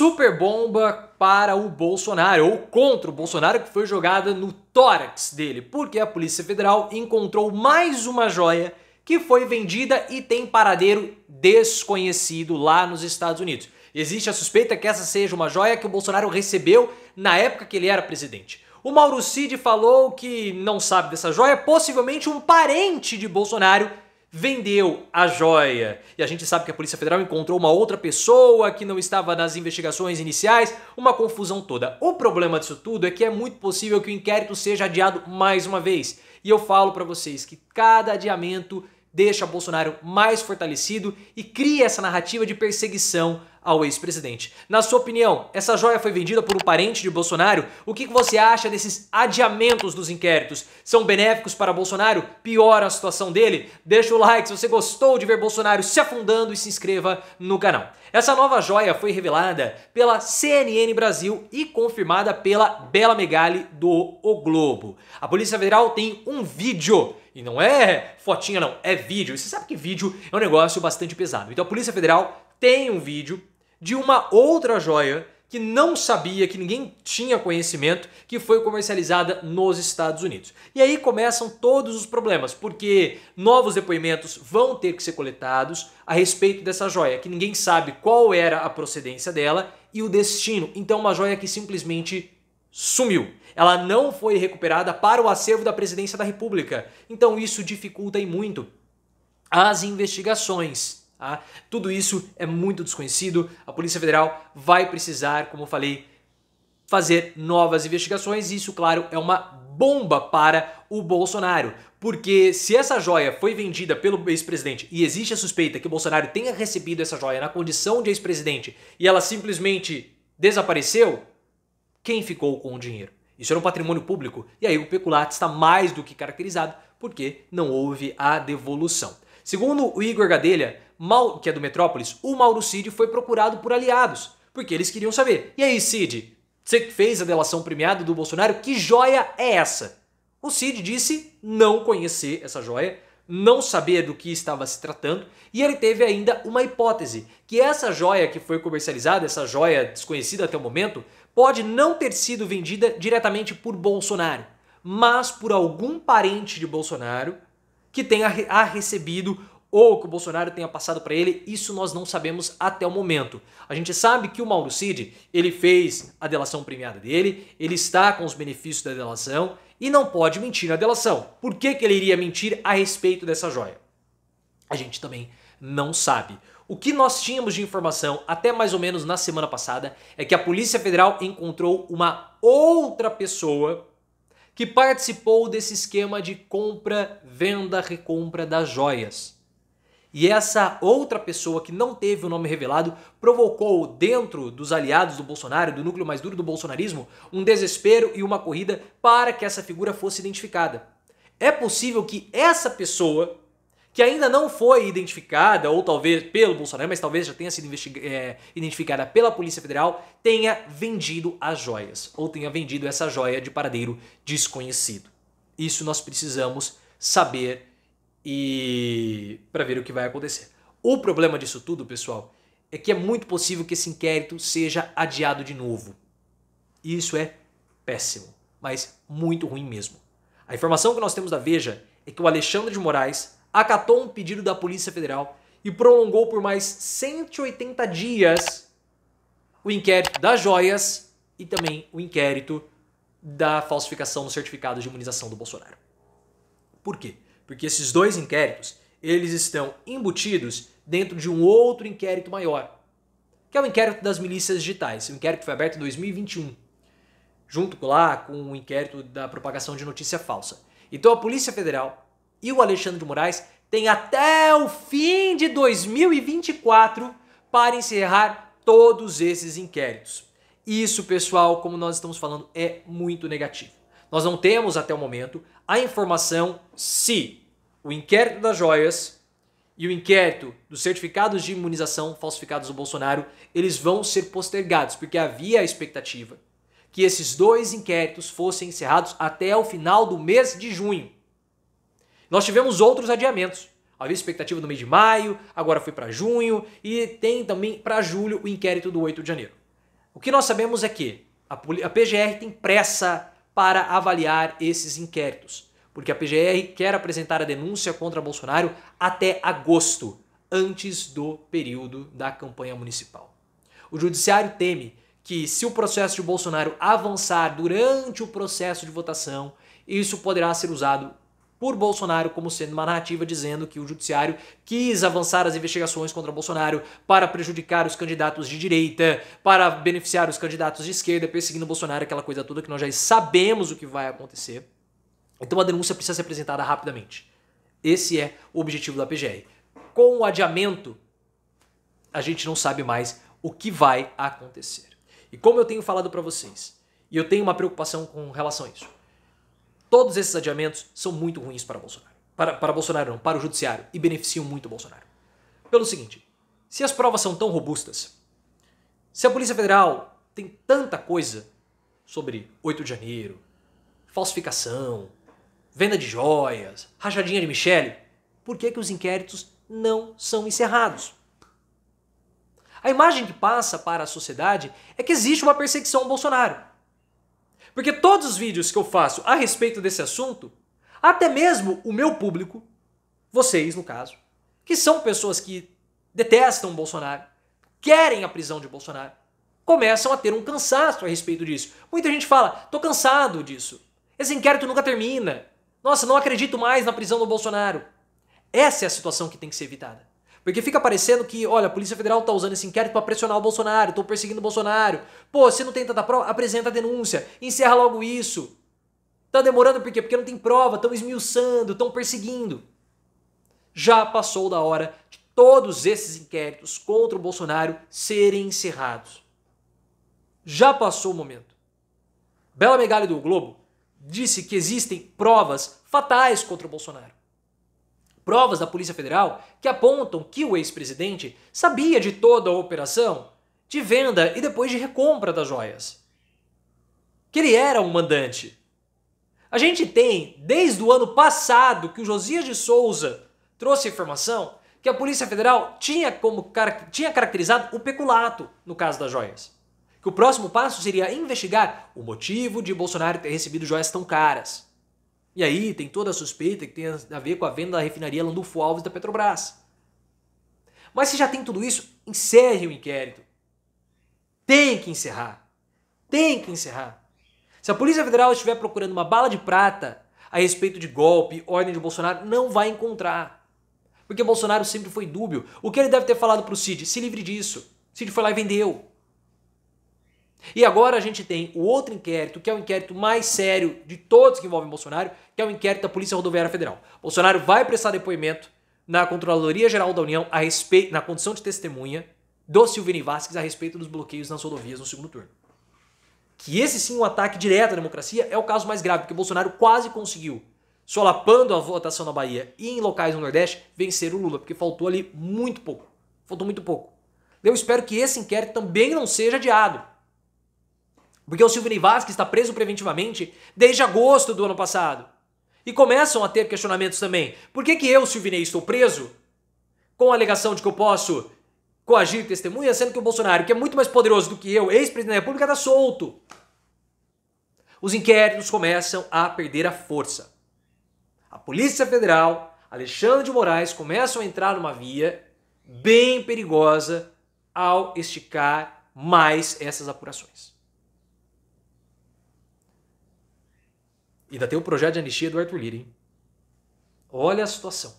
super bomba para o Bolsonaro, ou contra o Bolsonaro, que foi jogada no tórax dele, porque a Polícia Federal encontrou mais uma joia que foi vendida e tem paradeiro desconhecido lá nos Estados Unidos. Existe a suspeita que essa seja uma joia que o Bolsonaro recebeu na época que ele era presidente. O Mauro Cid falou que não sabe dessa joia, possivelmente um parente de Bolsonaro vendeu a joia. E a gente sabe que a Polícia Federal encontrou uma outra pessoa que não estava nas investigações iniciais, uma confusão toda. O problema disso tudo é que é muito possível que o inquérito seja adiado mais uma vez. E eu falo para vocês que cada adiamento deixa Bolsonaro mais fortalecido e cria essa narrativa de perseguição ao ex-presidente. Na sua opinião, essa joia foi vendida por um parente de Bolsonaro? O que você acha desses adiamentos dos inquéritos? São benéficos para Bolsonaro? Piora a situação dele? Deixa o like se você gostou de ver Bolsonaro se afundando e se inscreva no canal. Essa nova joia foi revelada pela CNN Brasil e confirmada pela Bela Megali do O Globo. A Polícia Federal tem um vídeo e não é fotinha não, é vídeo. você sabe que vídeo é um negócio bastante pesado. Então a Polícia Federal tem um vídeo de uma outra joia que não sabia, que ninguém tinha conhecimento, que foi comercializada nos Estados Unidos. E aí começam todos os problemas, porque novos depoimentos vão ter que ser coletados a respeito dessa joia, que ninguém sabe qual era a procedência dela e o destino. Então, uma joia que simplesmente sumiu. Ela não foi recuperada para o acervo da presidência da República. Então, isso dificulta e muito as investigações. Ah, tudo isso é muito desconhecido. A Polícia Federal vai precisar, como eu falei, fazer novas investigações. Isso, claro, é uma bomba para o Bolsonaro, porque se essa joia foi vendida pelo ex-presidente e existe a suspeita que o Bolsonaro tenha recebido essa joia na condição de ex-presidente e ela simplesmente desapareceu, quem ficou com o dinheiro? Isso era um patrimônio público e aí o peculato está mais do que caracterizado porque não houve a devolução. Segundo o Igor Gadelha, que é do Metrópolis, o Mauro Cid foi procurado por aliados, porque eles queriam saber. E aí, Cid, você que fez a delação premiada do Bolsonaro, que joia é essa? O Cid disse não conhecer essa joia, não saber do que estava se tratando, e ele teve ainda uma hipótese, que essa joia que foi comercializada, essa joia desconhecida até o momento, pode não ter sido vendida diretamente por Bolsonaro, mas por algum parente de Bolsonaro que tenha recebido ou que o Bolsonaro tenha passado para ele, isso nós não sabemos até o momento. A gente sabe que o Mauro Cid, ele fez a delação premiada dele, ele está com os benefícios da delação e não pode mentir na delação. Por que, que ele iria mentir a respeito dessa joia? A gente também não sabe. O que nós tínhamos de informação até mais ou menos na semana passada é que a Polícia Federal encontrou uma outra pessoa que participou desse esquema de compra, venda, recompra das joias. E essa outra pessoa que não teve o nome revelado provocou dentro dos aliados do Bolsonaro, do núcleo mais duro do bolsonarismo, um desespero e uma corrida para que essa figura fosse identificada. É possível que essa pessoa, que ainda não foi identificada, ou talvez pelo Bolsonaro, mas talvez já tenha sido é, identificada pela Polícia Federal, tenha vendido as joias, ou tenha vendido essa joia de paradeiro desconhecido. Isso nós precisamos saber e para ver o que vai acontecer. O problema disso tudo, pessoal, é que é muito possível que esse inquérito seja adiado de novo. E isso é péssimo, mas muito ruim mesmo. A informação que nós temos da Veja é que o Alexandre de Moraes acatou um pedido da Polícia Federal e prolongou por mais 180 dias o inquérito das joias e também o inquérito da falsificação dos certificados de imunização do Bolsonaro. Por quê? porque esses dois inquéritos, eles estão embutidos dentro de um outro inquérito maior, que é o inquérito das milícias digitais, o um inquérito que foi aberto em 2021, junto lá com o inquérito da propagação de notícia falsa. Então a Polícia Federal e o Alexandre de Moraes têm até o fim de 2024 para encerrar todos esses inquéritos. Isso, pessoal, como nós estamos falando, é muito negativo. Nós não temos até o momento a informação se o inquérito das joias e o inquérito dos certificados de imunização falsificados do Bolsonaro, eles vão ser postergados, porque havia a expectativa que esses dois inquéritos fossem encerrados até o final do mês de junho. Nós tivemos outros adiamentos. Havia expectativa no mês de maio, agora foi para junho e tem também para julho o inquérito do 8 de janeiro. O que nós sabemos é que a PGR tem pressa para avaliar esses inquéritos porque a PGR quer apresentar a denúncia contra Bolsonaro até agosto, antes do período da campanha municipal. O judiciário teme que, se o processo de Bolsonaro avançar durante o processo de votação, isso poderá ser usado por Bolsonaro como sendo uma narrativa dizendo que o judiciário quis avançar as investigações contra Bolsonaro para prejudicar os candidatos de direita, para beneficiar os candidatos de esquerda, perseguindo Bolsonaro, aquela coisa toda que nós já sabemos o que vai acontecer. Então a denúncia precisa ser apresentada rapidamente. Esse é o objetivo da PGR. Com o adiamento, a gente não sabe mais o que vai acontecer. E como eu tenho falado para vocês, e eu tenho uma preocupação com relação a isso, todos esses adiamentos são muito ruins para Bolsonaro. Para, para Bolsonaro não, para o judiciário, e beneficiam muito Bolsonaro. Pelo seguinte, se as provas são tão robustas, se a Polícia Federal tem tanta coisa sobre 8 de janeiro, falsificação, venda de joias, rachadinha de Michele, por que, que os inquéritos não são encerrados? A imagem que passa para a sociedade é que existe uma perseguição ao Bolsonaro. Porque todos os vídeos que eu faço a respeito desse assunto, até mesmo o meu público, vocês no caso, que são pessoas que detestam Bolsonaro, querem a prisão de Bolsonaro, começam a ter um cansaço a respeito disso. Muita gente fala: "Tô cansado disso. Esse inquérito nunca termina. Nossa, não acredito mais na prisão do Bolsonaro. Essa é a situação que tem que ser evitada. Porque fica parecendo que, olha, a Polícia Federal tá usando esse inquérito para pressionar o Bolsonaro, tô perseguindo o Bolsonaro. Pô, você não tem tanta prova, apresenta a denúncia, encerra logo isso. Tá demorando por quê? Porque não tem prova, estão esmiuçando, estão perseguindo. Já passou da hora de todos esses inquéritos contra o Bolsonaro serem encerrados. Já passou o momento. Bela Megali do Globo disse que existem provas fatais contra o Bolsonaro. Provas da Polícia Federal que apontam que o ex-presidente sabia de toda a operação de venda e depois de recompra das joias. Que ele era um mandante. A gente tem, desde o ano passado, que o Josias de Souza trouxe informação que a Polícia Federal tinha, como, tinha caracterizado o peculato no caso das joias que o próximo passo seria investigar o motivo de Bolsonaro ter recebido joias tão caras. E aí tem toda a suspeita que tem a ver com a venda da refinaria Landulfo Alves da Petrobras. Mas se já tem tudo isso, encerre o inquérito. Tem que encerrar. Tem que encerrar. Se a Polícia Federal estiver procurando uma bala de prata a respeito de golpe, ordem de Bolsonaro, não vai encontrar. Porque Bolsonaro sempre foi dúbio. O que ele deve ter falado para o Cid? Se livre disso. Cid foi lá e vendeu. E agora a gente tem o outro inquérito, que é o inquérito mais sério de todos que envolvem Bolsonaro, que é o inquérito da Polícia Rodoviária Federal. Bolsonaro vai prestar depoimento na Controladoria Geral da União a respeito, na condição de testemunha do Silvini Vasquez a respeito dos bloqueios nas rodovias no segundo turno. Que esse sim é um ataque direto à democracia é o caso mais grave, porque Bolsonaro quase conseguiu, solapando a votação na Bahia e em locais no Nordeste, vencer o Lula, porque faltou ali muito pouco. Faltou muito pouco. Eu espero que esse inquérito também não seja adiado porque o Silvio Vasque está preso preventivamente desde agosto do ano passado. E começam a ter questionamentos também. Por que, que eu, Silvinei, estou preso? Com a alegação de que eu posso coagir testemunhas, sendo que o Bolsonaro, que é muito mais poderoso do que eu, ex-presidente da República, está solto. Os inquéritos começam a perder a força. A Polícia Federal, Alexandre de Moraes, começam a entrar numa via bem perigosa ao esticar mais essas apurações. Ainda tem o projeto de anistia do Arthur Lira, hein? Olha a situação.